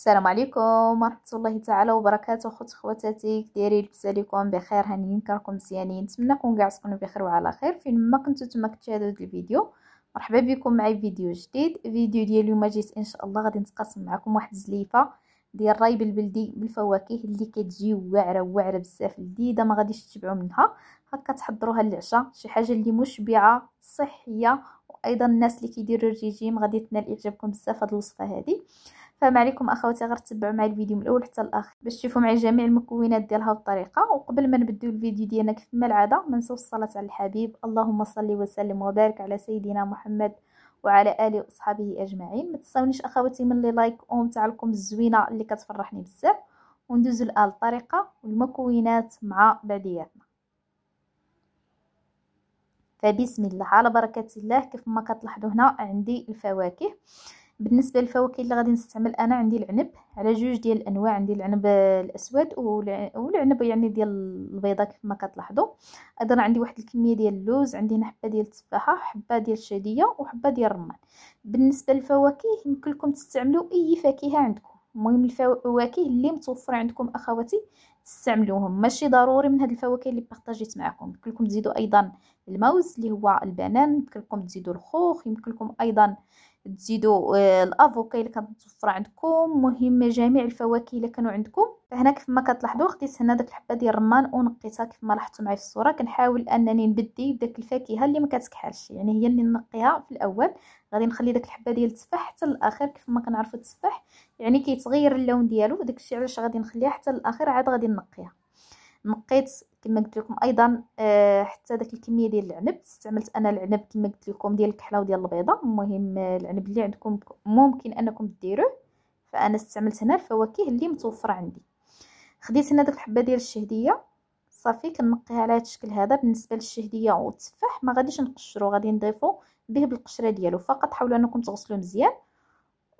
السلام عليكم ورحمه الله تعالى وبركاته خوت خواتاتي دايرين لبس عليكم بخير هانيين كراكم مزيانين نتمنىكم كاع تكونوا بخير وعلى خير فين ما كنتو تما كتشاهدوا هذا الفيديو مرحبا بكم معي فيديو جديد فيديو ديال اليوم جيت ان شاء الله غادي نتقاسم معكم واحد الزليفه ديال الراي بالبلدي بالفواكه اللي كتجي واعره واعره بزاف لذيذه ما غاديش تشبعوا منها هكا تحضروها للعشاء شي حاجه اللي مشبعه صحيه وايضا الناس اللي كيديروا الريجيم غادي تنال اعجابكم بزاف هاد الوصفه هذه فما عليكم اخواتي غير تبعوا معايا الفيديو من الاول حتى الاخر باش تشوفوا معايا جميع المكونات ديال هاد الطريقه وقبل ما نبداو الفيديو ديالنا كيف ما العاده ما الصلاه على الحبيب اللهم صل وسلم وبارك على سيدنا محمد وعلى اله واصحابه اجمعين ما تنساونيش اخواتي من لي لايك اون تاع لكم الزوينه اللي كتفرحني بزاف وندوزو الان الطريقه والمكونات مع بعضياتنا فبسم الله على بركه الله كيف ما كتلاحظوا هنا عندي الفواكه بالنسبه للفواكه اللي غادي نستعمل انا عندي العنب على جوج ديال الانواع عندي العنب الاسود والعنب يعني ديال البيضة كيف ما كتلاحظوا ايضا عندي واحد الكميه ديال اللوز عندي هنا حبه ديال التفاحه حبه ديال الشاديه وحبه ديال الرمان بالنسبه للفواكه يمكن لكم تستعملوا اي فاكهه عندكم المهم الفواكه اللي متوفره عندكم اخواتي تستعملوهم ماشي ضروري من هاد الفواكه اللي بارطاجيت معكم يمكن لكم تزيدوا ايضا الموز اللي هو البنان يمكن لكم تزيدوا الخوخ يمكن لكم ايضا تزيدوا آه، الافوكا الا كانت متوفره عندكم مهمه جميع الفواكه الا كانوا عندكم فهنا كيف ما كتلاحظوا خديت هنا داك الحبه ديال الرمان ونقيتها كيف ما لاحظتوا معايا في الصوره كنحاول انني نبدي بداك الفاكهه اللي ما كتكحلش يعني هي اللي نقيها في الاول غادي نخلي داك الحبه ديال التفاح حتى الاخير كيف ما كنعرفوا التفاح يعني كيتغير اللون ديالو داكشي علاش غادي نخليها حتى الاخير عاد غادي نقيها نقيت كما قلت لكم ايضا آه حتى داك الكميه ديال العنب استعملت انا العنب كما قلت لكم ديال الكحله وديال البيضه المهم آه، العنب اللي عندكم ممكن انكم ديروه فانا استعملت هنا الفواكه اللي متوفره عندي خديت هنا داك الحبه ديال الشهديه صافي كنقيها على هذا الشكل هذا بالنسبه للشهديه والتفاح ما غاديش نقشرو غادي نضيفو به بالقشره ديالو فقط حاولوا انكم تغسلوه مزيان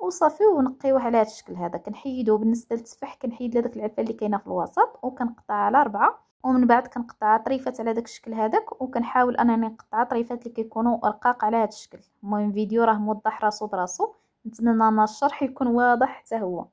وصافي ونقيوه على هذا الشكل هذا كنحيدو بالنسبه للتفاح كنحيد لهاديك العلفه اللي كاينه في الوسط وكنقطعها على ربعه ومن بعد كنقطع طريفات على داك الشكل هذاك وكنحاول انني نقطع طريفات اللي كيكونوا رقاق على هذا الشكل المهم فيديو راه موضح راسو براسو نتمنى ان الشرح يكون واضح حتى هو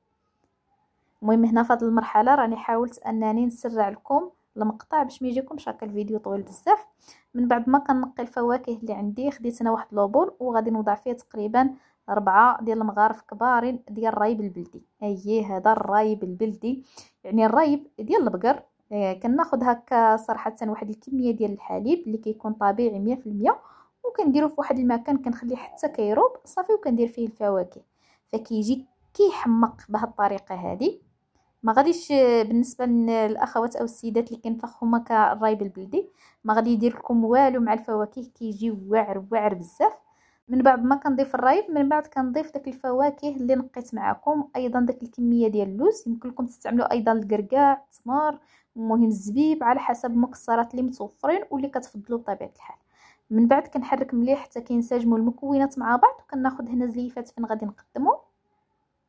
المهم هنا في هذه المرحله راني حاولت انني نسرع لكم المقطع باش ما يجيكمش هكا الفيديو طويل بزاف من بعد ما كنقي الفواكه اللي عندي خديت انا واحد لوبول وغادي نوضع فيه تقريبا ربعة ديال المغارف كبارين ديال الرايب البلدي اييه هذا الرايب البلدي يعني الرايب ديال البقر آه، كناخد كناخذ هكا صراحه واحد الكميه ديال الحليب اللي كيكون طبيعي مية 100% وكنديرو في واحد المكان كنخليه حتى كيروب صافي وكندير فيه الفواكه فكيجي كيحمق بهاد الطريقه هذه ما غاديش آه، بالنسبه للاخوات او السيدات اللي كينفخوا هما كالرايب البلدي ما غادي يدير لكم والو مع الفواكه كيجي واعر واعر بزاف من بعد ما كنضيف الرايب من بعد كنضيف داك الفواكه اللي نقيت معكم ايضا داك الكميه ديال اللوز يمكن لكم تستعملوا ايضا الكركاع التمر المهم الزبيب على حسب المكسرات اللي متوفرين واللي كتفضلوا بطبيعه الحال من بعد كنحرك مليح حتى كينسجموا المكونات مع بعض وكناخذ هنا زليفات فين غادي نقدمو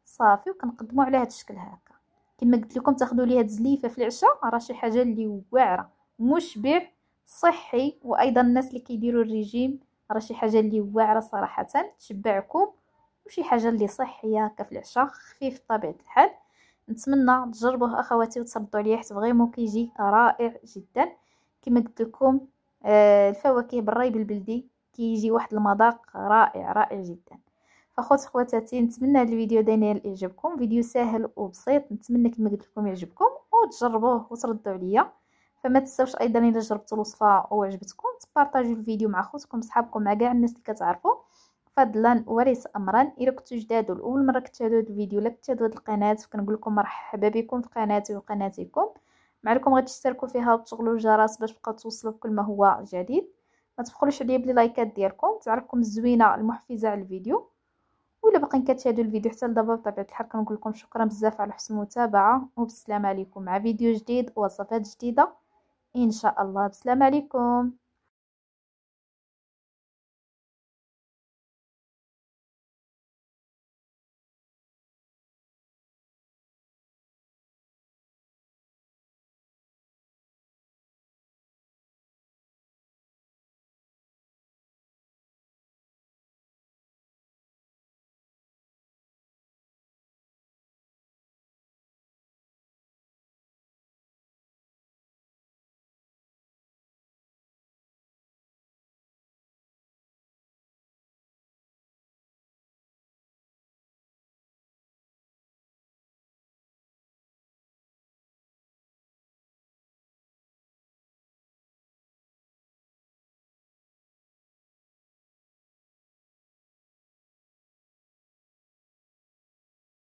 صافي وكنقدمو على هذا الشكل هكا كما قلت لكم تاخذوا لي هذه الزليفه في العشاء راه شي حاجه اللي واعره مشبع صحي وايضا الناس اللي كيديروا الريجيم راه شي حاجه اللي واعره صراحه تشبعكم وشي حاجه اللي صحيه هكا العشاء خفيف بطبيعه الحال نتمنى تجربوه اخواتي وتصبطوا عليه حيت فريمون كيجي رائع جدا كما قلت لكم آه، الفواكه بالريب البلدي كيجي واحد المذاق رائع رائع جدا فخوت خواتاتي نتمنى هذا الفيديو ده يعجبكم فيديو سهل وبسيط نتمنى كما قلت لكم يعجبكم وتجربوه وتردوا عليا فما تنساوش ايضا الا جربتوا الوصفه وعجبتكم تبارطاجيو الفيديو مع خوتكم صحابكم مع كاع الناس اللي كتعرفوا فضلا وليس امرا الا كنتو جداد اول مره كتشاهدوا هذا الفيديو لا كتشاهدوا هذه القناه فكنقول لكم مرحبا بكم في قناتي وقناتكم معلكم غتشتركوا فيها وتشغلوا الجرس باش تبقاو توصلوا بكل ما هو جديد ما تبخلوش عليا باللايكات ديالكم تعرفكم الزوينه المحفزه على الفيديو ولا باقي كتشاهدوا الفيديو حتى لدابا بطبيعه الحال كنقول لكم شكرا بزاف على حسن المتابعه وبالسلامه عليكم مع فيديو جديد ووصفات جديده إن شاء الله بسلام عليكم